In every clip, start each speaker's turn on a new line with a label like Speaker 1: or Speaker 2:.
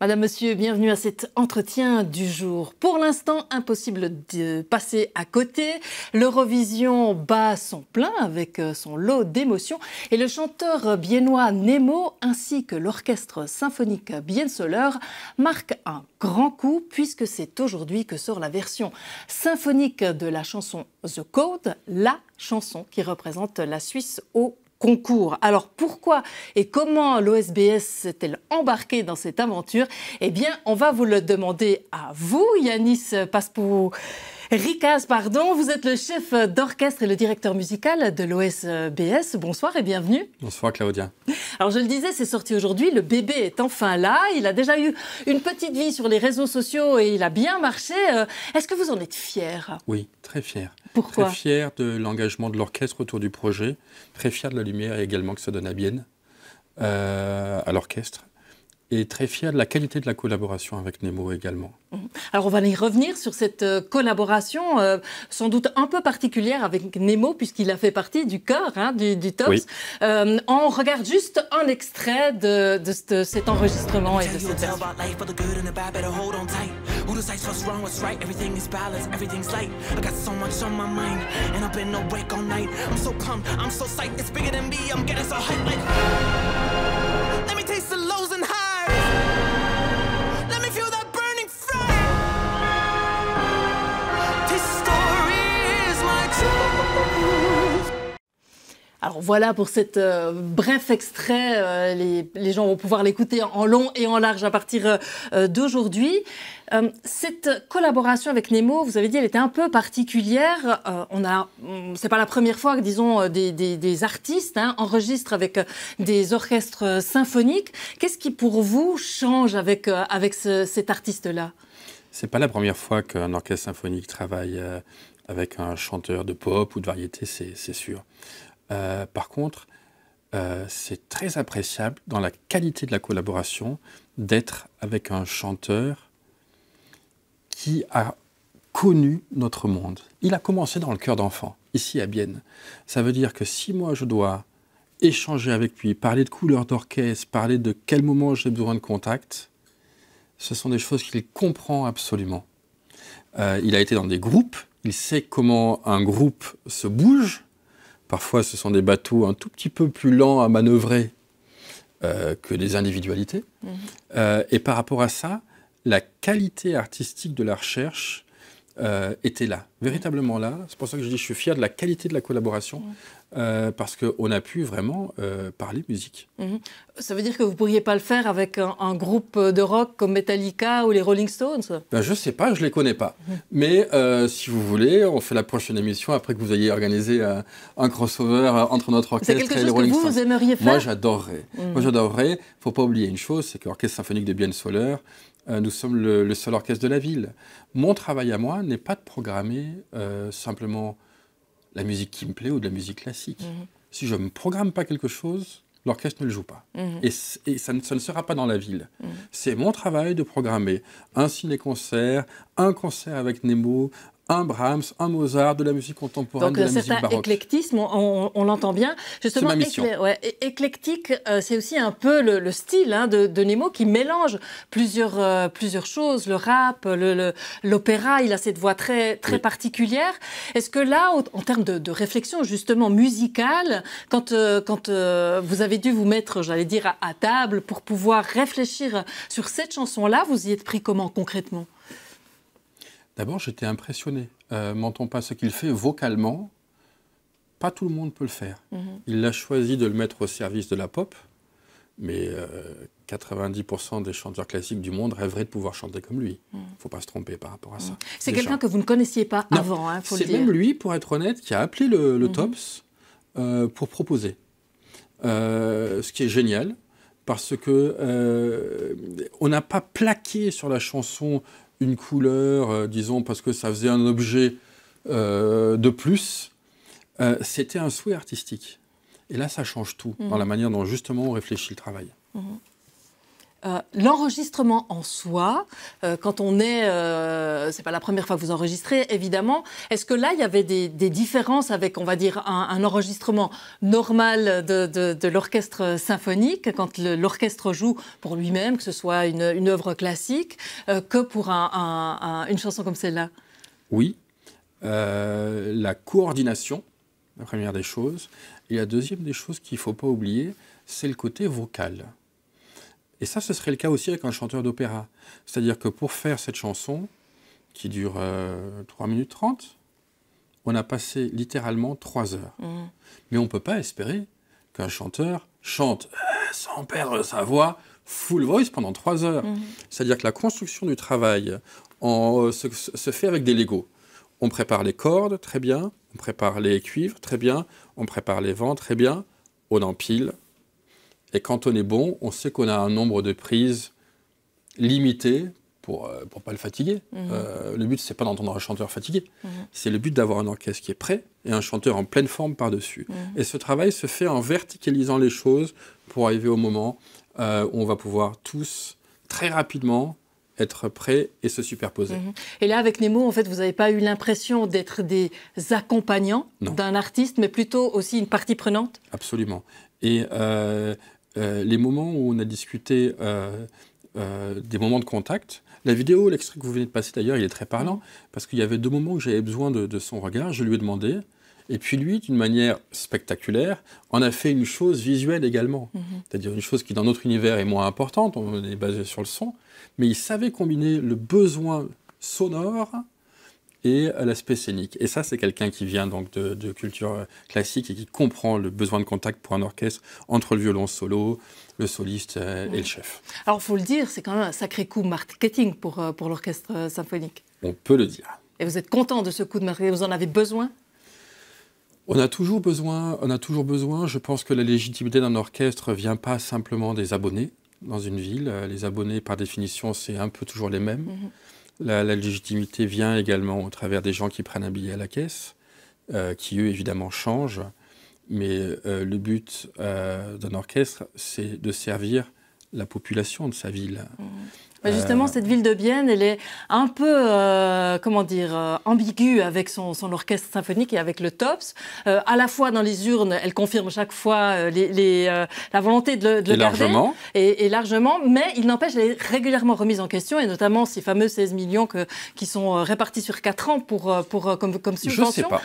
Speaker 1: Madame, Monsieur, bienvenue à cet entretien du jour. Pour l'instant, impossible de passer à côté. L'Eurovision bat son plein avec euh, son lot d'émotions et le chanteur biennois Nemo ainsi que l'orchestre symphonique Biensoleur marquent un grand coup puisque c'est aujourd'hui que sort la version symphonique de la chanson The Code, la chanson qui représente la Suisse au concours. Alors pourquoi et comment l'OSBS s'est-elle embarquée dans cette aventure Eh bien, on va vous le demander à vous, Yanis Paspou. Ricas, pardon, vous êtes le chef d'orchestre et le directeur musical de l'OSBS. Bonsoir et bienvenue.
Speaker 2: Bonsoir Claudia.
Speaker 1: Alors je le disais, c'est sorti aujourd'hui, le bébé est enfin là, il a déjà eu une petite vie sur les réseaux sociaux et il a bien marché. Euh, est-ce que vous en êtes fier Oui, très fier.
Speaker 2: Pourquoi Très fier de l'engagement de l'orchestre autour du projet, très fier de la lumière également que ça donne à Bienne. Euh, à l'orchestre et très fier de la qualité de la collaboration avec Nemo également.
Speaker 1: Mhm. Alors on va y revenir sur cette euh, collaboration euh, sans doute un peu particulière avec Nemo puisqu'il a fait partie du corps hein, du, du TOPS. Euh, on regarde juste un extrait de, cet enregistrement et de cette Alors voilà pour cet euh, bref extrait. Euh, les, gens vont pouvoir l'écouter en long et en large à partir euh, d'aujourd'hui. cette collaboration avec Nemo, vous avez dit, elle était un peu particulière. on a, mm, c'est pas la première fois que, disons, des, artistes hein, enregistrent avec des orchestres symphoniques. Qu'est-ce qui, pour vous, change avec, cet artiste-là
Speaker 2: C'est pas la première fois qu'un orchestre symphonique travaille avec un chanteur de pop ou de variété, c'est sûr. Euh, par contre, euh, c'est très appréciable dans la qualité de la collaboration d'être avec un chanteur qui a connu notre monde. Il a commencé dans le cœur d'enfant, ici à Bienne. Ça veut dire que si moi je dois échanger avec lui, parler de couleurs d'orchestre, parler de quel moment j'ai besoin de contact, ce sont des choses qu'il comprend absolument. Euh, il a été dans des groupes, il sait comment un groupe se bouge, Parfois, ce sont des bateaux un tout petit peu plus lents à manœuvrer euh, que des individualités. Mhm. Euh, et par rapport à ça, la qualité artistique de la recherche euh, était là, véritablement là. C'est pour ça que je dis je suis fier de la qualité de la collaboration, euh, parce qu'on a pu vraiment euh, parler musique.
Speaker 1: Mhm. Ça veut dire que vous ne pourriez pas le faire avec un, groupe de rock comme Metallica ou les Rolling Stones
Speaker 2: ben, Je ne sais pas, je ne les connais pas. Mhm. Mais euh, si vous voulez, on fait la prochaine émission après que vous ayez organisé euh, un crossover entre notre orchestre et les Rolling Stones. C'est que vous, aimeriez faire Moi, j'adorerais. Moi, mhm. Il ne faut pas oublier une chose, c'est que l'Orchestre symphonique de bienne Soler, euh, nous sommes le, seul orchestre de la ville. Mon travail à moi n'est pas de programmer euh, simplement la musique qui me plaît ou de la musique classique. Mhm. Si je ne programme pas quelque chose, l'orchestre ne le joue pas. Mhm. Et, ça, ne, sera pas dans la ville. Mhm. C'est mon travail de programmer un ciné-concert, un concert avec Nemo, un Brahms, un Mozart, de la musique contemporaine, de la euh, musique baroque. Donc un
Speaker 1: éclectisme, on, l'entend bien. Justement, ouais, éclectique, euh, c'est aussi un peu le, style hein, de, Nemo qui mélange plusieurs, euh, plusieurs choses, le rap, l'opéra, il a cette voix très, très particulière. Est-ce que là, en termes de, réflexion justement musicale, quand, quand vous avez dû vous mettre, j'allais dire, à table pour pouvoir réfléchir sur cette chanson-là, vous y êtes pris comment concrètement
Speaker 2: D'abord, j'étais impressionné. Euh, pas ce qu'il fait vocalement. Pas tout le monde peut le faire. Mhm. Il a choisi de le mettre au service de la pop, mais 90% euh, des chanteurs classiques du monde rêveraient de pouvoir chanter comme lui. Il mhm. ne faut pas se tromper par rapport à mhm. ça. C'est quelqu'un que
Speaker 1: vous ne connaissiez pas avant, hein, C'est même
Speaker 2: lui, pour être honnête, qui a appelé le, le TOPS euh, pour proposer. Euh, ce qui est génial, parce que on n'a pas plaqué sur la chanson une couleur, euh, disons, parce que ça faisait un objet euh, de plus, euh, c'était un souhait artistique. Et là, ça change tout dans mhm. la manière dont justement on réfléchit le travail.
Speaker 1: Mhm. Euh, l'enregistrement en soi, euh, quand on est, ce euh, c'est pas la première fois que vous enregistrez, évidemment, est-ce que là il y avait des, différences avec, on va dire, un, enregistrement normal de, l'orchestre symphonique, quand l'orchestre joue pour lui-même, que ce soit une, œuvre classique, que pour une chanson comme celle-là
Speaker 2: Oui. la coordination, la première des choses. Et la deuxième des choses qu'il ne faut pas oublier, c'est le côté vocal. Et ça, ce serait le cas aussi avec un chanteur d'opéra. C'est-à-dire que pour faire cette chanson, qui dure 3 euh, minutes 30, on a passé littéralement 3 heures. Mmh. Mais on ne peut pas espérer qu'un chanteur chante euh, sans perdre sa voix, full voice pendant 3 heures. Mmh. C'est-à-dire que la construction du travail euh, se, fait avec des Legos. On prépare les cordes, très bien. On prépare les cuivres, très bien. On prépare les vents, très bien. On empile, et quand on est bon, on sait qu'on a un nombre de prises limité pour ne euh, pas le fatiguer. Mhm. Euh, le but, c'est pas d'entendre un chanteur fatigué. Mhm. C'est le but d'avoir un orchestre qui est prêt et un chanteur en pleine forme par-dessus. Mhm. Et ce travail se fait en verticalisant les choses pour arriver au moment euh, où on va pouvoir tous, très rapidement, être prêts et se superposer.
Speaker 1: Et là, avec Nemo, en fait, vous n'avez pas eu l'impression d'être des accompagnants d'un artiste, mais plutôt aussi une partie prenante
Speaker 2: Absolument. Et euh, les moments où on a discuté euh, euh, des moments de contact, la vidéo, l'extrait que vous venez de passer d'ailleurs, il est très parlant, parce qu'il y avait deux moments où j'avais besoin de, son regard, je lui ai demandé, et puis lui, d'une manière spectaculaire, en a fait une chose visuelle également, mhm. c'est-à-dire une chose qui dans notre univers est moins importante, on est basé sur le son, mais il savait combiner le besoin sonore et l'aspect scénique. Et ça, c'est quelqu'un qui vient donc de, culture euh, classique et qui comprend le besoin de contact pour un orchestre entre le violon solo, le soliste euh, et le chef.
Speaker 1: Alors, faut le dire, c'est quand même un sacré coup marketing pour, euh, pour l'orchestre symphonique.
Speaker 2: On peut le dire.
Speaker 1: Et vous êtes content de ce coup de marketing Vous en avez besoin
Speaker 2: on a toujours besoin, on a toujours besoin. Je pense que la légitimité d'un orchestre vient pas simplement des abonnés dans une ville. Les abonnés, par définition, c'est un peu toujours les mêmes. Mhm. La, légitimité vient également au travers des gens qui prennent un billet à la caisse, euh, qui eux évidemment changent, mais euh, le but euh, d'un orchestre, c'est de servir la population de sa ville. Mmh justement, euh.
Speaker 1: cette ville de Bienne, elle est un peu, euh, comment dire, euh, ambiguë avec son, orchestre symphonique et avec le TOPS. à la fois dans les urnes, elle confirme chaque fois les, la volonté de, le, et Largement. Et, largement. Mais il n'empêche, elle est régulièrement remise en question, et notamment ces fameux 16 millions que, qui sont répartis sur 4 ans pour, pour, comme, comme subvention. Je sais pas.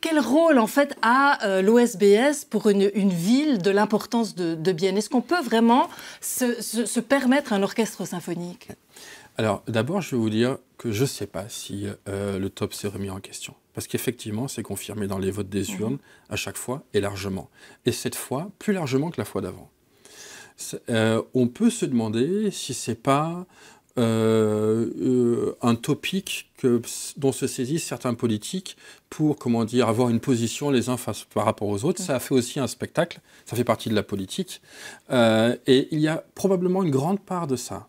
Speaker 1: quel rôle, en fait, a l'OSBS pour une, ville de l'importance de, de Bienne Est-ce qu'on peut vraiment se permettre un orchestre symphonique
Speaker 2: alors, d'abord, je vais vous dire que je ne sais pas si euh, le top s'est remis en question. Parce qu'effectivement, c'est confirmé dans les votes des mhm. urnes, à chaque fois, et largement. Et cette fois, plus largement que la fois d'avant. Euh, on peut se demander si ce n'est pas euh, un topic que, dont se saisissent certains politiques pour, comment dire, avoir une position les uns par rapport aux autres. Mhm. Ça fait aussi un spectacle, ça fait partie de la politique. et il y a probablement une grande part de ça.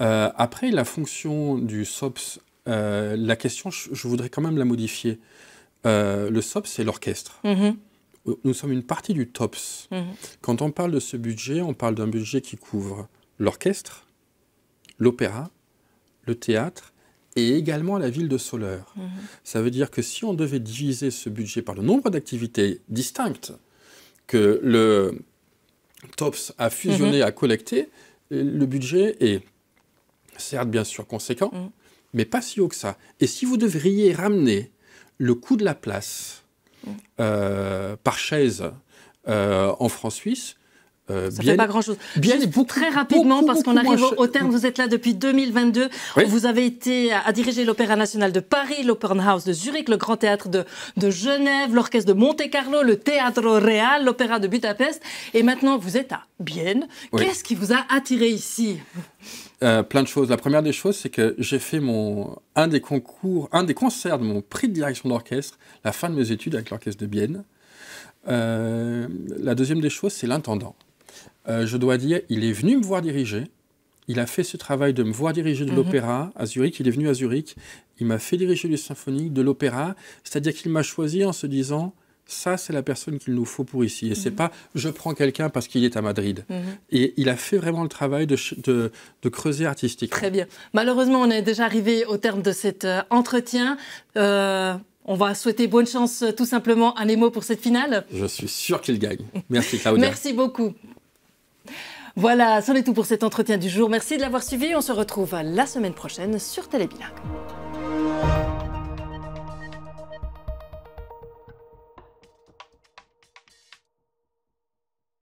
Speaker 2: Euh, après, la fonction du SOPS, euh, la question, je, voudrais quand même la modifier. Euh, le SOPS, c'est l'orchestre. Mhm. Nous sommes une partie du TOPS. Mhm. Quand on parle de ce budget, on parle d'un budget qui couvre l'orchestre, l'opéra, le théâtre et également la ville de Soleur. Mhm. Ça veut dire que si on devait diviser ce budget par le nombre d'activités distinctes que le TOPS a fusionné, a collecté, euh, le budget est certes bien sûr conséquent, mm. mais pas si haut que ça. Et si vous devriez ramener le coût de la place mm. euh, par chaise euh, en France-Suisse, euh, ça bien, fait pas grand-chose.
Speaker 1: Bien très rapidement, parce qu'on arrive au, terme, vous êtes là depuis 2022. Vous avez été à, diriger l'Opéra National de Paris, House de Zurich, le Grand Théâtre de, Genève, l'Orchestre de Monte-Carlo, le Théâtre Real, l'Opéra de Budapest. Et maintenant, vous êtes à Bienne. Qu'est-ce qui vous a attiré ici
Speaker 2: euh, plein de choses. La première des choses, c'est que j'ai fait mon, un des concours, un des concerts de mon prix de direction d'orchestre, la fin de mes études avec l'orchestre de Bienne. Euh, la deuxième des choses, c'est l'intendant. Euh, je dois dire, il est venu me voir diriger. Il a fait ce travail de me voir diriger de mhm. l'opéra à Zurich. Il est venu à Zurich. Il m'a fait diriger du symphonique, de l'opéra. C'est-à-dire qu'il m'a choisi en se disant, ça, c'est la personne qu'il nous faut pour ici. Et ce c'est mhm. pas je prends quelqu'un parce qu'il est à Madrid. Mhm. Et il a fait vraiment le travail de, creuser artistique.
Speaker 1: Très bien. Malheureusement, on est déjà arrivé au terme de cet euh, entretien. Euh, on va souhaiter bonne chance tout simplement à Nemo pour cette finale.
Speaker 2: Je suis sûr qu'il gagne. Merci Claudia. Merci
Speaker 1: beaucoup. Voilà, c'en est tout pour cet entretien du jour. Merci de l'avoir suivi. On se retrouve la semaine prochaine sur Télébilingue.